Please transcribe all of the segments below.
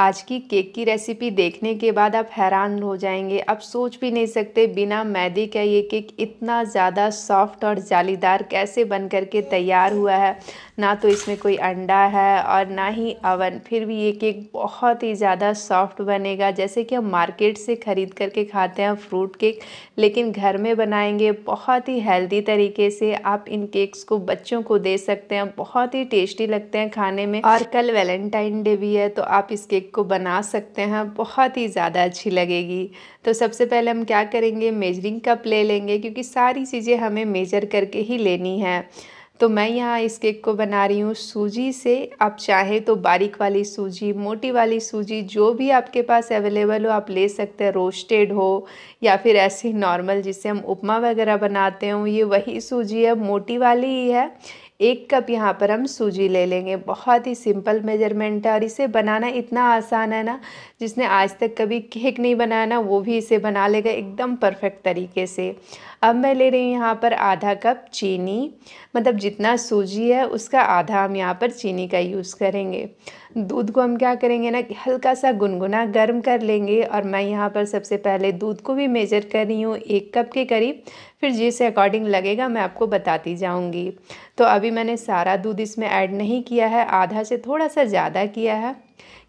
आज की केक की रेसिपी देखने के बाद आप हैरान हो जाएंगे आप सोच भी नहीं सकते बिना मैदे का ये केक इतना ज़्यादा सॉफ्ट और जालीदार कैसे बन कर के तैयार हुआ है ना तो इसमें कोई अंडा है और ना ही अवन फिर भी ये केक बहुत ही ज़्यादा सॉफ्ट बनेगा जैसे कि हम मार्केट से ख़रीद करके खाते हैं फ्रूट केक लेकिन घर में बनाएंगे बहुत ही हेल्दी तरीके से आप इन केक्स को बच्चों को दे सकते हैं बहुत ही टेस्टी लगते हैं खाने में और कल वैलेंटाइन डे भी है तो आप इस केक को बना सकते हैं बहुत ही ज़्यादा अच्छी लगेगी तो सबसे पहले हम क्या करेंगे मेजरिंग कप ले लेंगे क्योंकि सारी चीज़ें हमें मेजर करके ही लेनी है तो मैं यहाँ इस केक को बना रही हूँ सूजी से आप चाहे तो बारीक वाली सूजी मोटी वाली सूजी जो भी आपके पास अवेलेबल हो आप ले सकते हैं रोस्टेड हो या फिर ऐसी नॉर्मल जिससे हम उपमा वगैरह बनाते हो ये वही सूजी है मोटी वाली ही है एक कप यहाँ पर हम सूजी ले लेंगे बहुत ही सिंपल मेजरमेंट है और इसे बनाना इतना आसान है ना जिसने आज तक कभी केक नहीं बनाया ना वो भी इसे बना लेगा एकदम परफेक्ट तरीके से अब मैं ले रही हूँ यहाँ पर आधा कप चीनी मतलब जितना सूजी है उसका आधा हम यहाँ पर चीनी का यूज़ करेंगे दूध को हम क्या करेंगे ना हल्का सा गुनगुना गर्म कर लेंगे और मैं यहाँ पर सबसे पहले दूध को भी मेजर कर रही हूँ एक कप के करीब फिर जिस अकॉर्डिंग लगेगा मैं आपको बताती जाऊँगी तो अभी मैंने सारा दूध इसमें ऐड नहीं किया है आधा से थोड़ा सा ज़्यादा किया है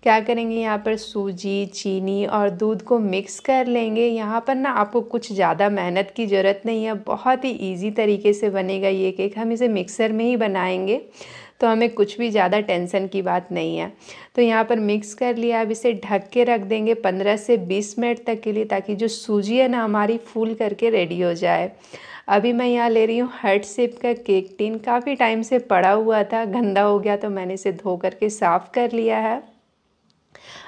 क्या करेंगे यहाँ पर सूजी चीनी और दूध को मिक्स कर लेंगे यहाँ पर ना आपको कुछ ज़्यादा मेहनत की ज़रूरत नहीं है बहुत ही ईजी तरीके से बनेगा ये केक हम इसे मिक्सर में ही बनाएंगे तो हमें कुछ भी ज़्यादा टेंशन की बात नहीं है तो यहाँ पर मिक्स कर लिया अब इसे ढक के रख देंगे 15 से 20 मिनट तक के लिए ताकि जो सूजी है ना हमारी फूल करके रेडी हो जाए अभी मैं यहाँ ले रही हूँ हर्ट सेप का केक टिन काफ़ी टाइम से पड़ा हुआ था गंदा हो गया तो मैंने इसे धो करके साफ़ कर लिया है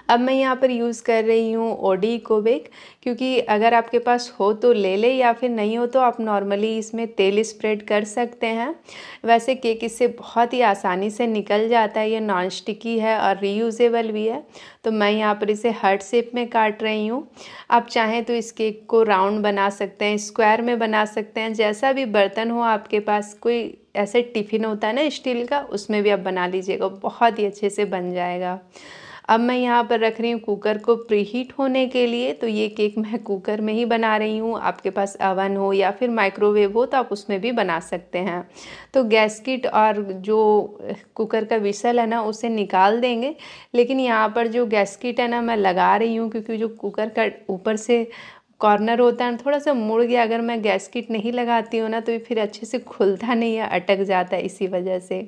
अब मैं यहाँ पर यूज़ कर रही हूँ ओडी कोबेक क्योंकि अगर आपके पास हो तो ले ले या फिर नहीं हो तो आप नॉर्मली इसमें तेल स्प्रेड कर सकते हैं वैसे केक इससे बहुत ही आसानी से निकल जाता है ये नॉन स्टिकी है और रीयूज़ेबल भी है तो मैं यहाँ पर इसे हर्ट शेप में काट रही हूँ आप चाहें तो इस केक को राउंड बना सकते हैं स्क्वायर में बना सकते हैं जैसा भी बर्तन हो आपके पास कोई ऐसे टिफ़िन होता है ना स्टील का उसमें भी आप बना लीजिएगा बहुत ही अच्छे से बन जाएगा अब मैं यहाँ पर रख रही हूँ कुकर को प्री हीट होने के लिए तो ये केक मैं कुकर में ही बना रही हूँ आपके पास अवन हो या फिर माइक्रोवेव हो तो आप उसमें भी बना सकते हैं तो गैसकिट और जो कुकर का विसल है ना उसे निकाल देंगे लेकिन यहाँ पर जो गैसकिट है ना मैं लगा रही हूँ क्योंकि जो कुकर का ऊपर से कॉर्नर होता है थोड़ा सा मुड़ गया अगर मैं गैसकिट नहीं लगाती हूँ ना तो ये फिर अच्छे से खुलता नहीं है अटक जाता है इसी वजह से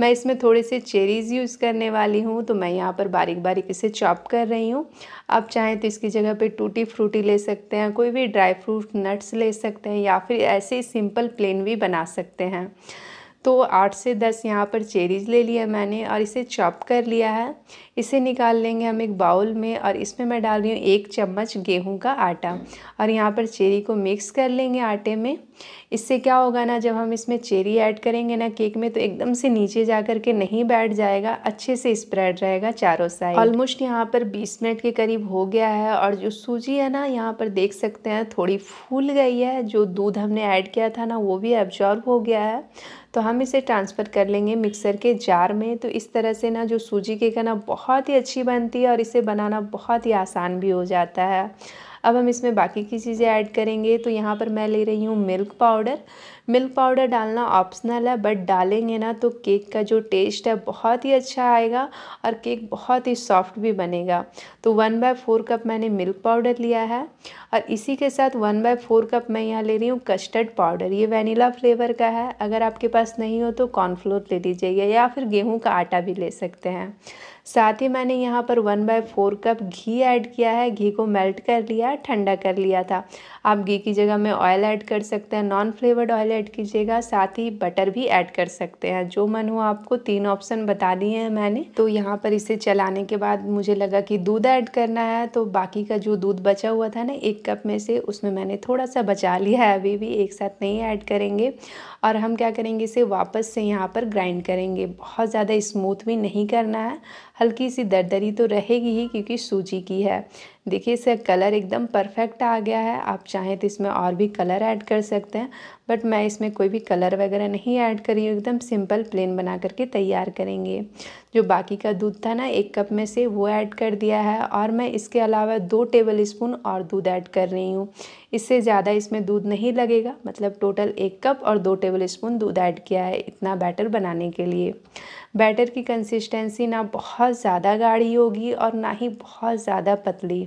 मैं इसमें थोड़े से चेरीज़ यूज़ करने वाली हूँ तो मैं यहाँ पर बारीक बारीक इसे चॉप कर रही हूँ आप चाहें तो इसकी जगह पे टूटी फ्रूटी ले सकते हैं कोई भी ड्राई फ्रूट नट्स ले सकते हैं या फिर ऐसे ही सिंपल प्लेन भी बना सकते हैं तो आठ से दस यहाँ पर चेरीज ले लिया है मैंने और इसे चॉप कर लिया है इसे निकाल लेंगे हम एक बाउल में और इसमें मैं डाल रही हूँ एक चम्मच गेहूँ का आटा और यहाँ पर चेरी को मिक्स कर लेंगे आटे में इससे क्या होगा ना जब हम इसमें चेरी ऐड करेंगे ना केक में तो एकदम से नीचे जा कर के नहीं बैठ जाएगा अच्छे से स्प्रेड रहेगा चारों साइड ऑलमोस्ट यहाँ पर बीस मिनट के करीब हो गया है और जो सूजी है ना यहाँ पर देख सकते हैं थोड़ी फूल गई है जो दूध हमने ऐड किया था ना वो भी एब्जॉर्ब हो गया है तो हम इसे ट्रांसफ़र कर लेंगे मिक्सर के जार में तो इस तरह से ना जो सूजी के का ना बहुत ही अच्छी बनती है और इसे बनाना बहुत ही आसान भी हो जाता है अब हम इसमें बाकी की चीज़ें ऐड करेंगे तो यहाँ पर मैं ले रही हूँ मिल्क पाउडर मिल्क पाउडर डालना ऑप्शनल है बट डालेंगे ना तो केक का जो टेस्ट है बहुत ही अच्छा आएगा और केक बहुत ही सॉफ्ट भी बनेगा तो वन बाय फोर कप मैंने मिल्क पाउडर लिया है और इसी के साथ वन बाय फोर कप मैं यहाँ ले रही हूँ कस्टर्ड पाउडर ये वनीला फ्लेवर का है अगर आपके पास नहीं हो तो कॉर्नफ्लोर ले लीजिएगा या फिर गेहूँ का आटा भी ले सकते हैं साथ ही मैंने यहाँ पर वन बाय फोर कप घी ऐड किया है घी को मेल्ट कर लिया ठंडा कर लिया था आप घी की जगह में ऑयल ऐड कर सकते हैं नॉन फ्लेवर्ड ऑयल ऐड कीजिएगा साथ ही बटर भी ऐड कर सकते हैं जो मन हो आपको तीन ऑप्शन बता दिए हैं मैंने तो यहाँ पर इसे चलाने के बाद मुझे लगा कि दूध ऐड करना है तो बाकी का जो दूध बचा हुआ था ना एक कप में से उसमें मैंने थोड़ा सा बचा लिया है अभी भी एक साथ नहीं ऐड करेंगे और हम क्या करेंगे इसे वापस से यहाँ पर ग्राइंड करेंगे बहुत ज़्यादा स्मूथ भी नहीं करना है हल्की सी दरदरी तो रहेगी ही क्योंकि सूजी की है देखिए इसका कलर एकदम परफेक्ट आ गया है आप चाहें तो इसमें और भी कलर ऐड कर सकते हैं बट मैं इसमें कोई भी कलर वगैरह नहीं ऐड करी हूँ एकदम सिंपल प्लेन बना करके तैयार करेंगे जो बाकी का दूध था ना एक कप में से वो ऐड कर दिया है और मैं इसके अलावा दो टेबल स्पून और दूध ऐड कर रही हूँ इससे ज़्यादा इसमें दूध नहीं लगेगा मतलब टोटल एक कप और दो टेबल स्पून दूध ऐड किया है इतना बैटर बनाने के लिए बैटर की कंसिस्टेंसी ना बहुत ज़्यादा गाढ़ी होगी और ना ही बहुत ज़्यादा पतली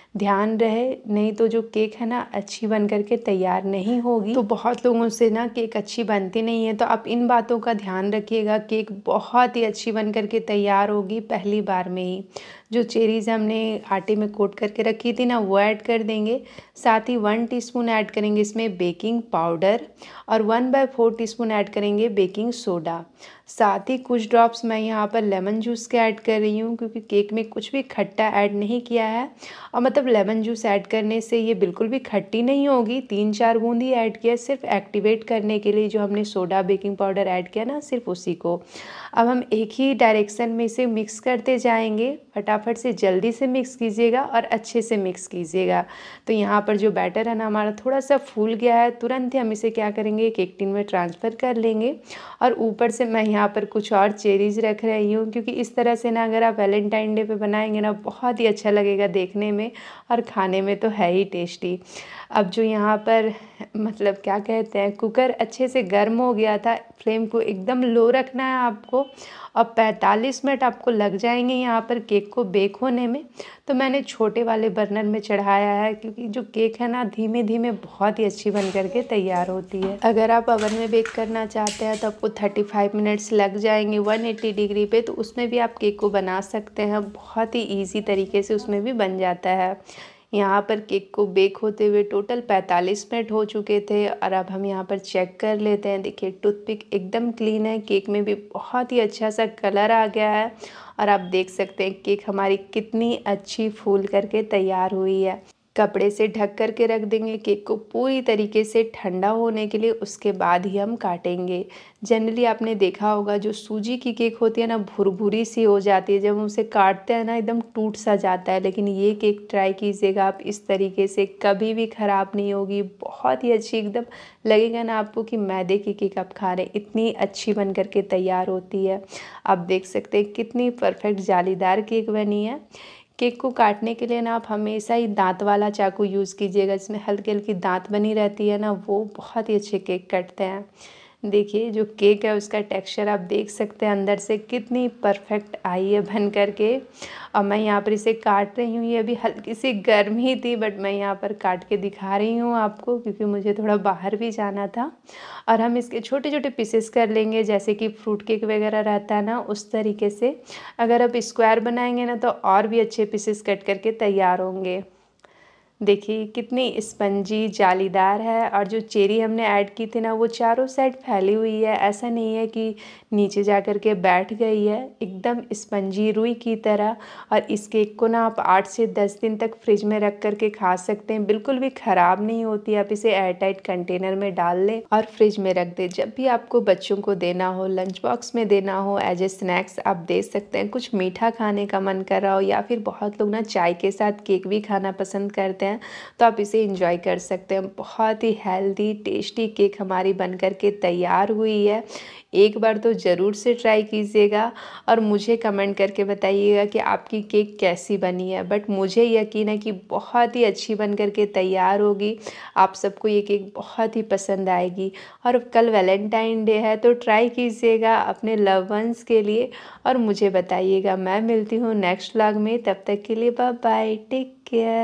ध्यान रहे नहीं तो जो केक है ना अच्छी बन करके तैयार नहीं होगी तो बहुत लोगों से ना केक अच्छी बनती नहीं है तो आप इन बातों का ध्यान रखिएगा केक बहुत ही अच्छी बन करके तैयार होगी पहली बार में ही जो चेरीज़ हमने आटे में कोट करके रखी थी ना वो ऐड कर देंगे साथ ही वन टीस्पून ऐड करेंगे इसमें बेकिंग पाउडर और one by four tea add करेंगे बेकिंग सोडा साथ ही कुछ ड्रॉप्स मैं यहाँ पर लेमन जूस के ऐड कर रही हूँ क्योंकि केक में कुछ भी खट्टा ऐड नहीं किया है और मतलब मतलब लेमन जूस ऐड करने से ये बिल्कुल भी खट्टी नहीं होगी तीन चार बूंद ही ऐड किया सिर्फ एक्टिवेट करने के लिए जो हमने सोडा बेकिंग पाउडर ऐड किया ना सिर्फ उसी को अब हम एक ही डायरेक्शन में इसे मिक्स करते जाएंगे फटाफट से जल्दी से मिक्स कीजिएगा और अच्छे से मिक्स कीजिएगा तो यहाँ पर जो बैटर है ना हमारा थोड़ा सा फूल गया है तुरंत ही हम इसे क्या करेंगे एक एक टिन में ट्रांसफ़र कर लेंगे और ऊपर से मैं यहाँ पर कुछ और चेरीज रख रही हूँ क्योंकि इस तरह से ना अगर आप वैलेंटाइन डे पर बनाएंगे ना बहुत ही अच्छा लगेगा देखने में और खाने में तो है ही टेस्टी अब जो यहाँ पर मतलब क्या कहते हैं कुकर अच्छे से गर्म हो गया था फ्लेम को एकदम लो रखना है आपको और 45 मिनट आपको लग जाएंगे यहाँ पर केक को बेक होने में तो मैंने छोटे वाले बर्नर में चढ़ाया है क्योंकि जो केक है ना धीमे धीमे बहुत ही अच्छी बन करके तैयार होती है अगर आप ओवन में बेक करना चाहते हैं तो आपको 35 मिनट्स लग जाएंगे 180 डिग्री पे तो उसमें भी आप केक को बना सकते हैं बहुत ही ईजी तरीके से उसमें भी बन जाता है यहाँ पर केक को बेक होते हुए टोटल 45 मिनट हो चुके थे और अब हम यहाँ पर चेक कर लेते हैं देखिए टूथपिक एकदम क्लीन है केक में भी बहुत ही अच्छा सा कलर आ गया है और आप देख सकते हैं केक हमारी कितनी अच्छी फूल करके तैयार हुई है कपड़े से ढक कर के रख देंगे केक को पूरी तरीके से ठंडा होने के लिए उसके बाद ही हम काटेंगे जनरली आपने देखा होगा जो सूजी की केक होती है ना भुरभुरी सी हो जाती है जब हम उसे काटते हैं ना एकदम टूट सा जाता है लेकिन ये केक ट्राई कीजिएगा आप इस तरीके से कभी भी ख़राब नहीं होगी बहुत ही अच्छी एकदम लगेगा ना आपको कि मैदे की केक आप खा रहे हैं इतनी अच्छी बन करके तैयार होती है आप देख सकते हैं कितनी परफेक्ट जालीदार केक बनी है केक को काटने के लिए ना आप हमेशा ही दांत वाला चाकू यूज़ कीजिएगा जिसमें हल्की हल्की दांत बनी रहती है ना वो बहुत ही अच्छे केक कटते हैं देखिए जो केक है उसका टेक्सचर आप देख सकते हैं अंदर से कितनी परफेक्ट आई है बन करके और मैं यहाँ पर इसे काट रही हूँ ये अभी हल्की सी गर्म ही थी बट मैं यहाँ पर काट के दिखा रही हूँ आपको क्योंकि मुझे थोड़ा बाहर भी जाना था और हम इसके छोटे छोटे पीसेस कर लेंगे जैसे कि फ्रूट केक वगैरह रहता है ना उस तरीके से अगर आप स्क्वायर बनाएंगे ना तो और भी अच्छे पीसेस कट करके तैयार होंगे देखिए कितनी स्पंजी जालीदार है और जो चेरी हमने ऐड की थी ना वो चारों साइड फैली हुई है ऐसा नहीं है कि नीचे जा कर के बैठ गई है एकदम स्पंजी रुई की तरह और इस केक को ना आप आठ से दस दिन तक फ्रिज में रख कर के खा सकते हैं बिल्कुल भी ख़राब नहीं होती आप इसे एयरटाइट कंटेनर में डाल लें और फ्रिज में रख दें जब भी आपको बच्चों को देना हो लंच बॉक्स में देना हो एज ए स्नैक्स आप दे सकते हैं कुछ मीठा खाने का मन कर रहा हो या फिर बहुत लोग ना चाय के साथ केक भी खाना पसंद करते हैं हैं तो आप इसे इंजॉय कर सकते हैं बहुत ही हेल्दी टेस्टी केक हमारी बन कर के तैयार हुई है एक बार तो ज़रूर से ट्राई कीजिएगा और मुझे कमेंट करके बताइएगा कि आपकी केक कैसी बनी है बट मुझे यकीन है कि बहुत ही अच्छी बन कर के तैयार होगी आप सबको ये केक बहुत ही पसंद आएगी और कल वैलेंटाइन डे है तो ट्राई कीजिएगा अपने लव वंस के लिए और मुझे बताइएगा मैं मिलती हूँ नेक्स्ट व्लॉग में तब तक के लिए बाय बाय टेक केयर